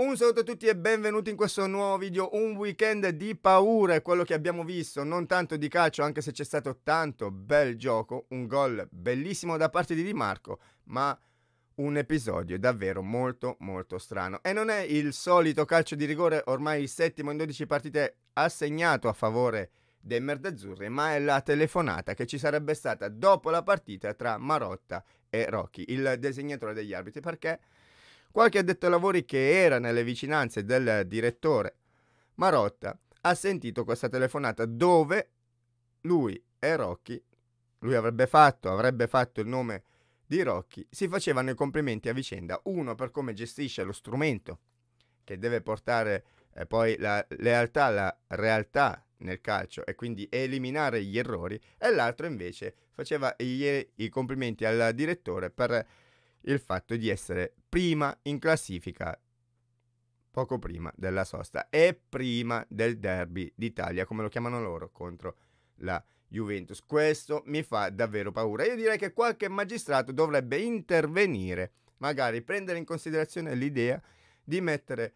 Un saluto a tutti e benvenuti in questo nuovo video, un weekend di paura è quello che abbiamo visto, non tanto di calcio anche se c'è stato tanto bel gioco, un gol bellissimo da parte di Di Marco, ma un episodio davvero molto molto strano e non è il solito calcio di rigore ormai il settimo in 12 partite assegnato a favore dei merdazzurri, ma è la telefonata che ci sarebbe stata dopo la partita tra Marotta e Rocchi, il designatore degli arbitri, perché Qualche addetto ai lavori che era nelle vicinanze del direttore Marotta ha sentito questa telefonata dove lui e Rocchi, lui avrebbe fatto, avrebbe fatto il nome di Rocchi, si facevano i complimenti a vicenda, uno per come gestisce lo strumento che deve portare eh, poi la lealtà la realtà nel calcio e quindi eliminare gli errori e l'altro invece faceva i, i complimenti al direttore per il fatto di essere prima in classifica poco prima della sosta e prima del derby d'Italia, come lo chiamano loro, contro la Juventus. Questo mi fa davvero paura. Io direi che qualche magistrato dovrebbe intervenire, magari prendere in considerazione l'idea di mettere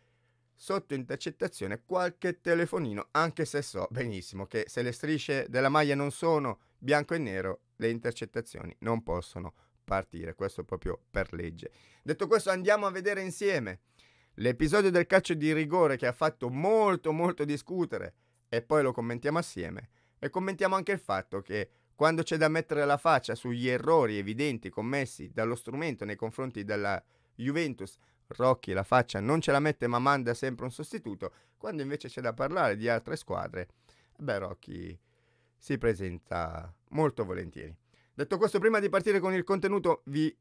sotto intercettazione qualche telefonino, anche se so benissimo che se le strisce della maglia non sono bianco e nero, le intercettazioni non possono partire, questo proprio per legge. Detto questo andiamo a vedere insieme l'episodio del calcio di rigore che ha fatto molto molto discutere e poi lo commentiamo assieme e commentiamo anche il fatto che quando c'è da mettere la faccia sugli errori evidenti commessi dallo strumento nei confronti della Juventus, Rocchi la faccia non ce la mette ma manda sempre un sostituto, quando invece c'è da parlare di altre squadre, beh Rocchi si presenta molto volentieri. Detto questo, prima di partire con il contenuto, vi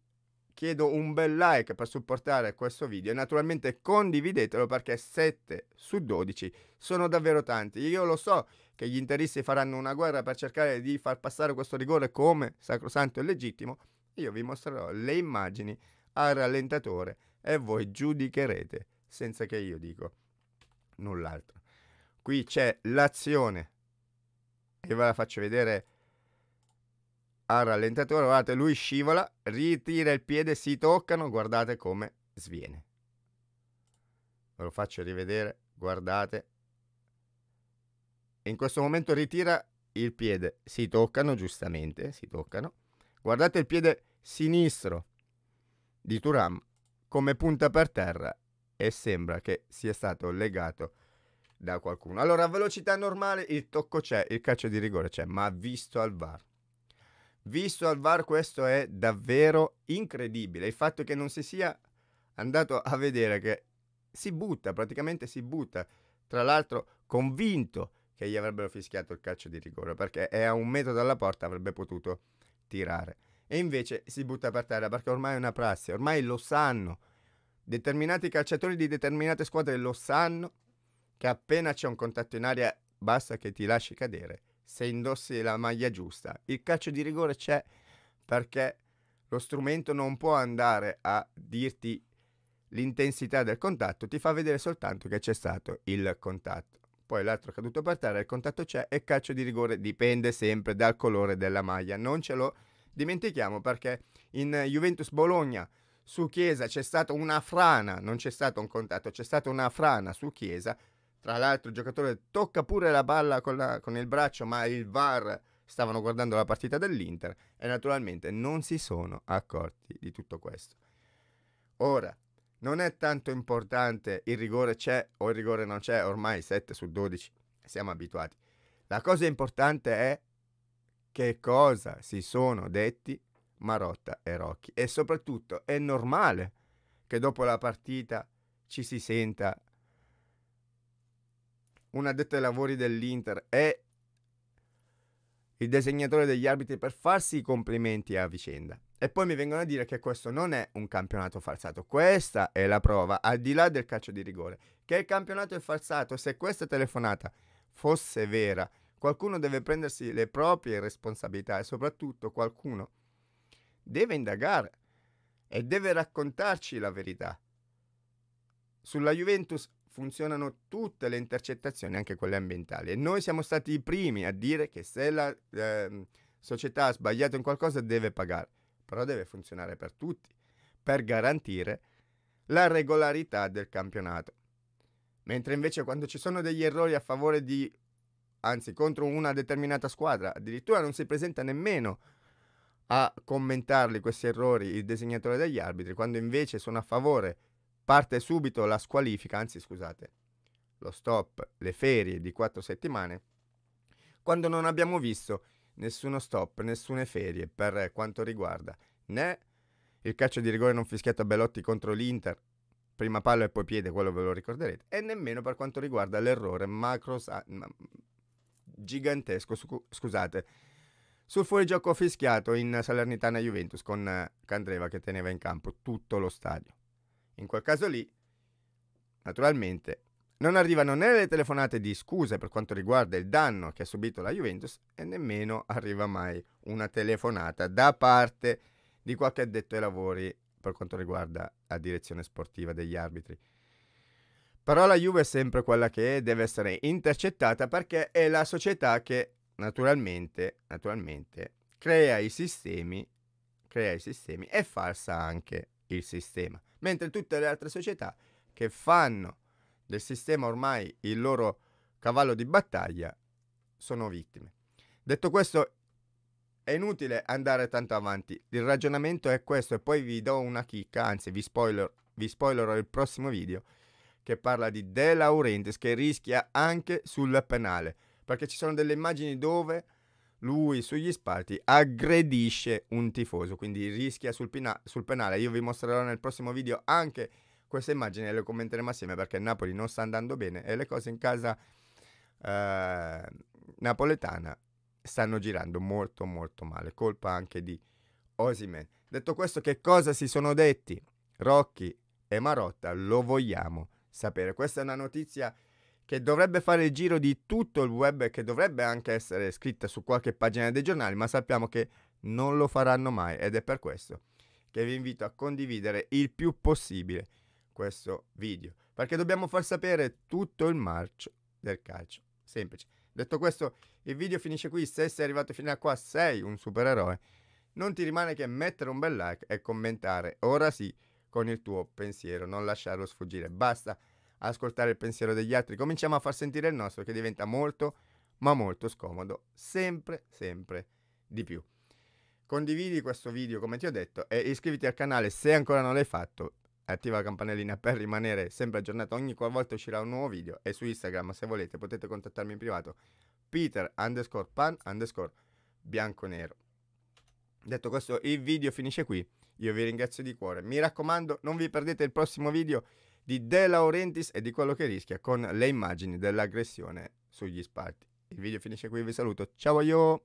chiedo un bel like per supportare questo video e naturalmente condividetelo perché 7 su 12 sono davvero tanti. Io lo so che gli interisti faranno una guerra per cercare di far passare questo rigore come sacrosanto e legittimo. Io vi mostrerò le immagini al rallentatore e voi giudicherete senza che io dico null'altro. Qui c'è l'azione e ve la faccio vedere al rallentatore, guardate, lui scivola, ritira il piede, si toccano, guardate come sviene. Ve lo faccio rivedere, guardate. In questo momento ritira il piede, si toccano giustamente, si toccano. Guardate il piede sinistro di Turam come punta per terra e sembra che sia stato legato da qualcuno. Allora, a velocità normale il tocco c'è, il calcio di rigore c'è, ma visto al VAR. Visto al VAR questo è davvero incredibile. Il fatto che non si sia andato a vedere che si butta, praticamente si butta. Tra l'altro convinto che gli avrebbero fischiato il calcio di rigore perché è a un metro dalla porta, avrebbe potuto tirare. E invece si butta per terra perché ormai è una prassi, ormai lo sanno. Determinati calciatori di determinate squadre lo sanno che appena c'è un contatto in aria basta che ti lasci cadere se indossi la maglia giusta. Il calcio di rigore c'è perché lo strumento non può andare a dirti l'intensità del contatto, ti fa vedere soltanto che c'è stato il contatto. Poi l'altro caduto per terra, il contatto c'è e calcio di rigore dipende sempre dal colore della maglia. Non ce lo dimentichiamo perché in Juventus Bologna su Chiesa c'è stata una frana, non c'è stato un contatto, c'è stata una frana su Chiesa tra l'altro il giocatore tocca pure la palla con, la, con il braccio, ma il VAR stavano guardando la partita dell'Inter e naturalmente non si sono accorti di tutto questo. Ora, non è tanto importante il rigore c'è o il rigore non c'è, ormai 7 su 12 siamo abituati. La cosa importante è che cosa si sono detti Marotta e Rocchi e soprattutto è normale che dopo la partita ci si senta un addetto ai lavori dell'Inter e il disegnatore degli arbitri per farsi i complimenti a vicenda. E poi mi vengono a dire che questo non è un campionato falsato. Questa è la prova, al di là del calcio di rigore, che il campionato è falsato. Se questa telefonata fosse vera, qualcuno deve prendersi le proprie responsabilità e soprattutto qualcuno deve indagare e deve raccontarci la verità. Sulla Juventus funzionano tutte le intercettazioni, anche quelle ambientali. E noi siamo stati i primi a dire che se la eh, società ha sbagliato in qualcosa deve pagare, però deve funzionare per tutti, per garantire la regolarità del campionato. Mentre invece quando ci sono degli errori a favore di, anzi contro una determinata squadra, addirittura non si presenta nemmeno a commentarli questi errori il disegnatore degli arbitri, quando invece sono a favore Parte subito la squalifica, anzi scusate, lo stop, le ferie di quattro settimane, quando non abbiamo visto nessuno stop, nessune ferie per quanto riguarda né il calcio di rigore non fischiato a Bellotti contro l'Inter, prima palla e poi piede, quello ve lo ricorderete, e nemmeno per quanto riguarda l'errore macros- gigantesco, scu- scusate, sul fuorigioco fischiato in Salernitana Juventus con Candreva che teneva in campo tutto lo stadio. In quel caso lì, naturalmente, non arrivano né le telefonate di scuse per quanto riguarda il danno che ha subito la Juventus e nemmeno arriva mai una telefonata da parte di qualche addetto ai lavori per quanto riguarda la direzione sportiva degli arbitri. Però la Juve è sempre quella che deve essere intercettata perché è la società che naturalmente, naturalmente crea, i sistemi, crea i sistemi e falsa anche il sistema mentre tutte le altre società che fanno del sistema ormai il loro cavallo di battaglia sono vittime. Detto questo, è inutile andare tanto avanti. Il ragionamento è questo e poi vi do una chicca, anzi vi, spoiler, vi spoilerò il prossimo video che parla di De Laurentiis che rischia anche sul penale, perché ci sono delle immagini dove lui sugli spalti aggredisce un tifoso, quindi rischia sul, pina- sul, penale. Io vi mostrerò nel prossimo video anche questa immagine e le commenteremo assieme perché il Napoli non sta andando bene e le cose in casa eh, napoletana stanno girando molto molto male, colpa anche di Osimen. Detto questo, che cosa si sono detti Rocchi e Marotta? Lo vogliamo sapere. Questa è una notizia che dovrebbe fare il giro di tutto il web e che dovrebbe anche essere scritta su qualche pagina dei giornali, ma sappiamo che non lo faranno mai ed è per questo che vi invito a condividere il più possibile questo video, perché dobbiamo far sapere tutto il marcio del calcio. Semplice. Detto questo, il video finisce qui, se sei arrivato fino a qua sei un supereroe, non ti rimane che mettere un bel like e commentare, ora sì, con il tuo pensiero, non lasciarlo sfuggire. Basta ascoltare il pensiero degli altri, cominciamo a far sentire il nostro che diventa molto, ma molto scomodo, sempre, sempre di più. Condividi questo video come ti ho detto e iscriviti al canale se ancora non l'hai fatto. Attiva la campanellina per rimanere sempre aggiornato ogni qualvolta uscirà un nuovo video e su Instagram se volete potete contattarmi in privato peter underscore pan underscore bianco nero. Detto questo il video finisce qui, io vi ringrazio di cuore, mi raccomando non vi perdete il prossimo video di De Laurentiis e di quello che rischia con le immagini dell'aggressione sugli spalti. Il video finisce qui, vi saluto, ciao io!